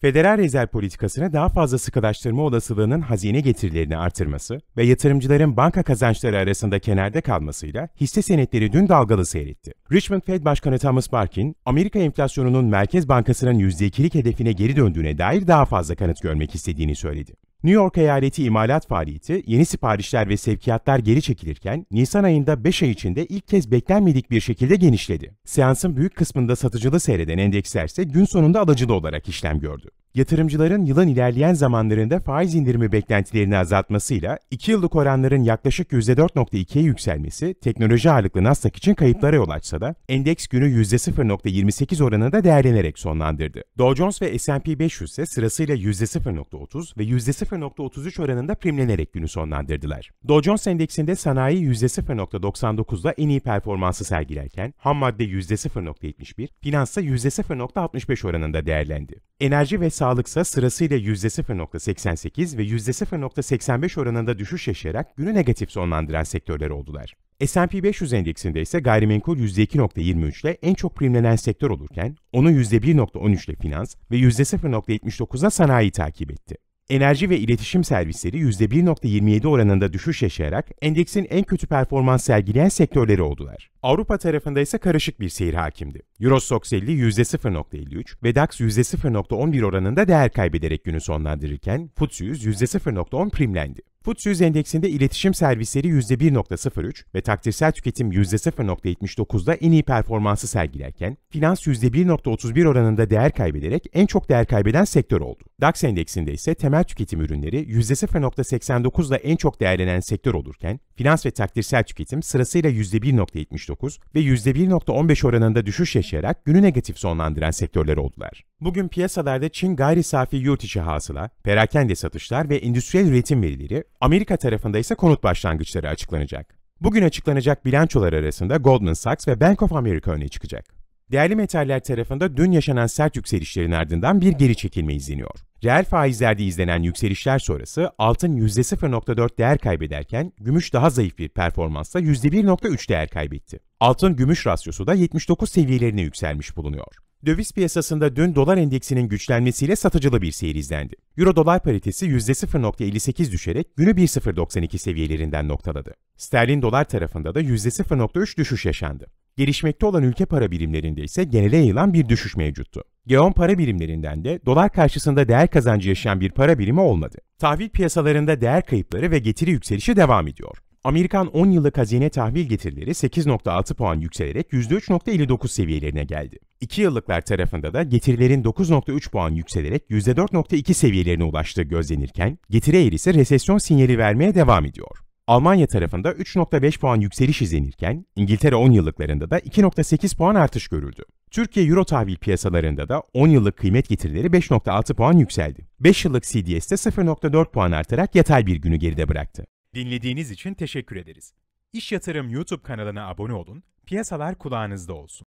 Federal rezerv politikasına daha fazla sıkılaştırma olasılığının hazine getirilerini artırması ve yatırımcıların banka kazançları arasında kenarda kalmasıyla hisse senetleri dün dalgalı seyretti. Richmond Fed Başkanı Thomas Barkin, Amerika enflasyonunun Merkez Bankası'nın %2'lik hedefine geri döndüğüne dair daha fazla kanıt görmek istediğini söyledi. New York eyaleti imalat faaliyeti yeni siparişler ve sevkiyatlar geri çekilirken Nisan ayında 5 ay içinde ilk kez beklenmedik bir şekilde genişledi. Seansın büyük kısmında satıcılı seyreden endeksler ise gün sonunda alıcılı olarak işlem gördü yatırımcıların yılın ilerleyen zamanlarında faiz indirimi beklentilerini azaltmasıyla 2 yıllık oranların yaklaşık %4.2'ye yükselmesi teknoloji ağırlıklı Nasdaq için kayıplara yol açsa da endeks günü %0.28 oranında değerlenerek sonlandırdı. Dow Jones ve S&P 500 ise sırasıyla %0.30 ve %0.33 oranında primlenerek günü sonlandırdılar. Dow Jones endeksinde sanayi %0.99'da en iyi performansı sergilerken ham madde %0.71, finansa ise %0.65 oranında değerlendi. Enerji ve sağlıksa sırasıyla %0.88 ve %0.85 oranında düşüş yaşayarak günü negatif sonlandıran sektörler oldular. S&P 500 endeksinde ise gayrimenkul %2.23 ile en çok primlenen sektör olurken, onu %1.13 ile finans ve %0.79'la sanayi takip etti. Enerji ve iletişim servisleri %1.27 oranında düşüş yaşayarak endeksin en kötü performans sergileyen sektörleri oldular. Avrupa tarafında ise karışık bir seyir hakimdi. Eurostox 50 %0.53 ve DAX %0.11 oranında değer kaybederek günü sonlandırırken FTSE 100 %0.10 primlendi. FTSE endeksinde iletişim servisleri %1.03 ve takdirsel tüketim %0.79'da en iyi performansı sergilerken, finans %1.31 oranında değer kaybederek en çok değer kaybeden sektör oldu. DAX endeksinde ise temel tüketim ürünleri %0.89'da en çok değerlenen sektör olurken, finans ve takdirsel tüketim sırasıyla %1.79 ve %1.15 oranında düşüş yaşayarak günü negatif sonlandıran sektörler oldular. Bugün piyasalarda Çin gayri safi yurt içi hasıla, perakende satışlar ve endüstriyel üretim verileri Amerika tarafında ise konut başlangıçları açıklanacak. Bugün açıklanacak bilançolar arasında Goldman Sachs ve Bank of America öne çıkacak. Değerli metaller tarafında dün yaşanan sert yükselişlerin ardından bir geri çekilme izleniyor. Reel faizlerde izlenen yükselişler sonrası altın %0.4 değer kaybederken gümüş daha zayıf bir performansla %1.3 değer kaybetti. Altın gümüş rasyosu da 79 seviyelerine yükselmiş bulunuyor. Döviz piyasasında dün dolar endeksinin güçlenmesiyle satıcılı bir seyir izlendi. Euro-dolar paritesi %0.58 düşerek günü 1.092 seviyelerinden noktaladı. Sterlin-dolar tarafında da %0.3 düşüş yaşandı. Gelişmekte olan ülke para birimlerinde ise genele yayılan bir düşüş mevcuttu. Geon para birimlerinden de dolar karşısında değer kazancı yaşayan bir para birimi olmadı. Tahvil piyasalarında değer kayıpları ve getiri yükselişi devam ediyor. Amerikan 10 yıllık hazine tahvil getirileri 8.6 puan yükselerek %3.59 seviyelerine geldi. 2 yıllıklar tarafında da getirilerin 9.3 puan yükselerek %4.2 seviyelerine ulaştığı gözlenirken, getiri eğrisi ise resesyon sinyali vermeye devam ediyor. Almanya tarafında 3.5 puan yükseliş izlenirken, İngiltere 10 yıllıklarında da 2.8 puan artış görüldü. Türkiye Euro tahvil piyasalarında da 10 yıllık kıymet getirileri 5.6 puan yükseldi. 5 yıllık CDS'te 0.4 puan artarak yatay bir günü geride bıraktı. Dinlediğiniz için teşekkür ederiz. İş Yatırım YouTube kanalına abone olun, piyasalar kulağınızda olsun.